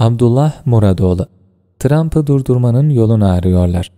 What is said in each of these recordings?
Abdullah Muradoğlu Trump'ı durdurmanın yolunu arıyorlar.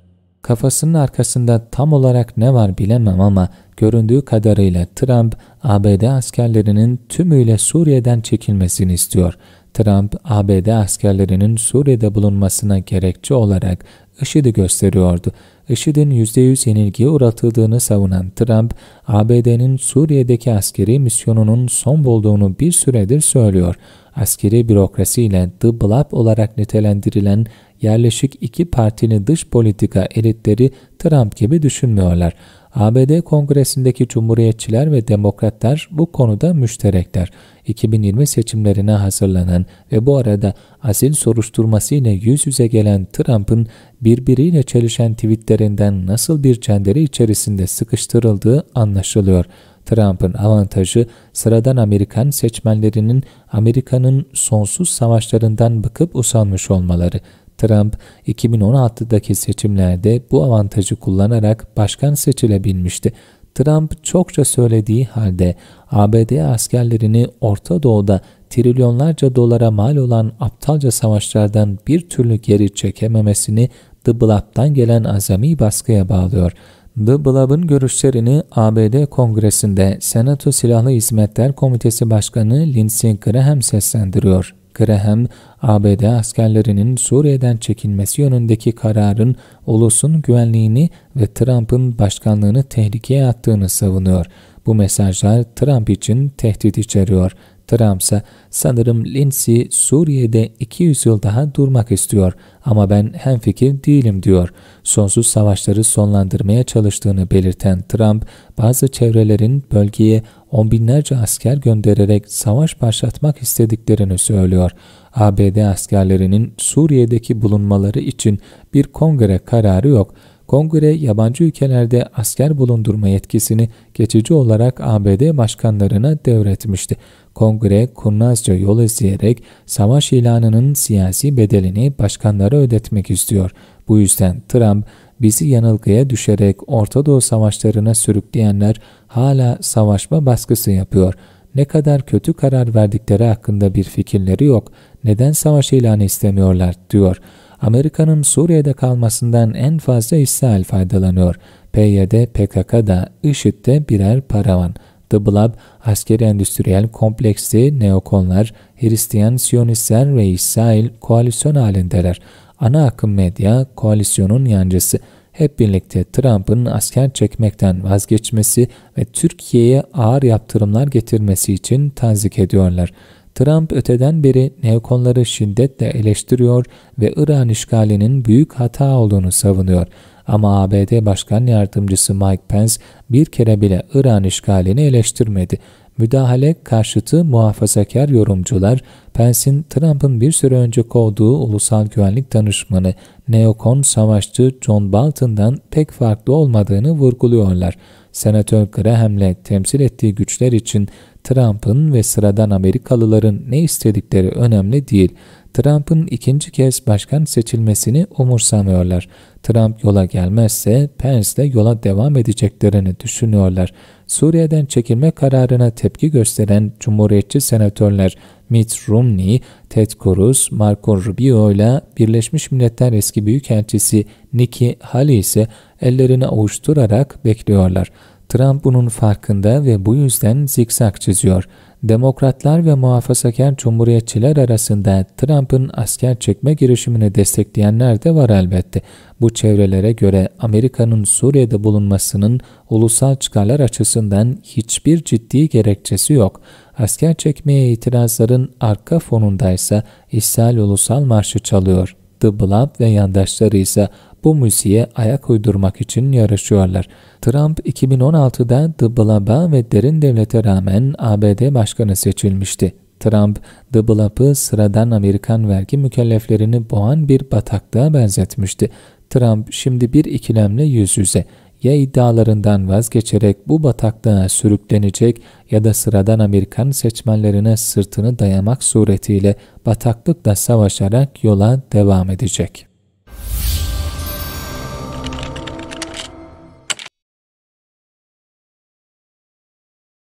Kafasının arkasında tam olarak ne var bilemem ama göründüğü kadarıyla Trump, ABD askerlerinin tümüyle Suriye'den çekilmesini istiyor. Trump, ABD askerlerinin Suriye'de bulunmasına gerekçe olarak IŞİD'i gösteriyordu. IŞİD'in %100 yenilgiye uğratıldığını savunan Trump, ABD'nin Suriye'deki askeri misyonunun son bulduğunu bir süredir söylüyor. Askeri bürokrasiyle The Blob olarak nitelendirilen yerleşik iki partili dış politika elitleri Trump gibi düşünmüyorlar. ABD Kongresi'ndeki Cumhuriyetçiler ve Demokratlar bu konuda müşterekler. 2020 seçimlerine hazırlanan ve bu arada asil soruşturması ile yüz yüze gelen Trump'ın birbiriyle çelişen tweetlerinden nasıl bir çenderi içerisinde sıkıştırıldığı anlaşılıyor. Trump'ın avantajı sıradan Amerikan seçmenlerinin Amerika'nın sonsuz savaşlarından bıkıp usanmış olmaları. Trump 2016'daki seçimlerde bu avantajı kullanarak başkan seçilebilmişti. Trump çokça söylediği halde ABD askerlerini Orta Doğu'da trilyonlarca dolara mal olan aptalca savaşlardan bir türlü geri çekememesini The Blab'dan gelen azami baskıya bağlıyor. The Blab'ın görüşlerini ABD Kongresi'nde Senato Silahlı Hizmetler Komitesi Başkanı Lindsey Graham seslendiriyor. Graham, ABD askerlerinin Suriye'den çekilmesi yönündeki kararın ulusun güvenliğini ve Trump'ın başkanlığını tehlikeye attığını savunuyor. Bu mesajlar Trump için tehdit içeriyor. Trump sanırım Lindsey Suriye'de 200 yıl daha durmak istiyor ama ben hemfikir değilim diyor. Sonsuz savaşları sonlandırmaya çalıştığını belirten Trump bazı çevrelerin bölgeye on binlerce asker göndererek savaş başlatmak istediklerini söylüyor. ABD askerlerinin Suriye'deki bulunmaları için bir kongre kararı yok kongre yabancı ülkelerde asker bulundurma yetkisini geçici olarak ABD başkanlarına devretmişti. Kongre kurnazca yol izleyerek savaş ilanının siyasi bedelini başkanlara ödetmek istiyor. Bu yüzden Trump bizi yanılgıya düşerek Orta Doğu savaşlarına sürükleyenler hala savaşma baskısı yapıyor. Ne kadar kötü karar verdikleri hakkında bir fikirleri yok. Neden savaş ilanı istemiyorlar diyor. Amerika'nın Suriye'de kalmasından en fazla İsrail faydalanıyor. PYD, PKK'da, IŞİD'de birer paravan. The Blob, askeri endüstriyel kompleksi, neokonlar, Hristiyan, Siyonistler ve İsrail koalisyon halindeler. Ana akım medya koalisyonun yancısı. Hep birlikte Trump'ın asker çekmekten vazgeçmesi ve Türkiye'ye ağır yaptırımlar getirmesi için tanzik ediyorlar. Trump öteden beri neokonları şiddetle eleştiriyor ve İran işgalinin büyük hata olduğunu savunuyor. Ama ABD Başkan Yardımcısı Mike Pence bir kere bile İran işgalini eleştirmedi. Müdahale karşıtı muhafazakar yorumcular, Pence'in Trump'ın bir süre önce kovduğu ulusal güvenlik danışmanı neokon savaşçı John Bolton'dan pek farklı olmadığını vurguluyorlar. Senatör Graham'le temsil ettiği güçler için Trump'ın ve sıradan Amerikalıların ne istedikleri önemli değil. Trump'ın ikinci kez başkan seçilmesini umursamıyorlar. Trump yola gelmezse Pence de yola devam edeceklerini düşünüyorlar. Suriye'den çekilme kararına tepki gösteren Cumhuriyetçi senatörler Mitt Romney, Ted Cruz, Marco Rubio ile Birleşmiş Milletler eski büyükelçisi Nikki Haley ise ellerini avuşturarak bekliyorlar. Trump bunun farkında ve bu yüzden zikzak çiziyor. Demokratlar ve muhafazakar cumhuriyetçiler arasında Trump'ın asker çekme girişimini destekleyenler de var elbette. Bu çevrelere göre Amerika'nın Suriye'de bulunmasının ulusal çıkarlar açısından hiçbir ciddi gerekçesi yok. Asker çekmeye itirazların arka fonunda ise İsrail Ulusal Marşı çalıyor. The Blood ve yandaşları ise bu müziğe ayak uydurmak için yarışıyorlar. Trump 2016'da The Blood'a ve derin devlete rağmen ABD başkanı seçilmişti. Trump, The Blood'ı sıradan Amerikan vergi mükelleflerini boğan bir bataklığa benzetmişti. Trump şimdi bir ikilemle yüz yüze ya iddialarından vazgeçerek bu bataklığa sürüklenecek ya da sıradan Amerikan seçmenlerine sırtını dayamak suretiyle bataklıkla savaşarak yola devam edecek.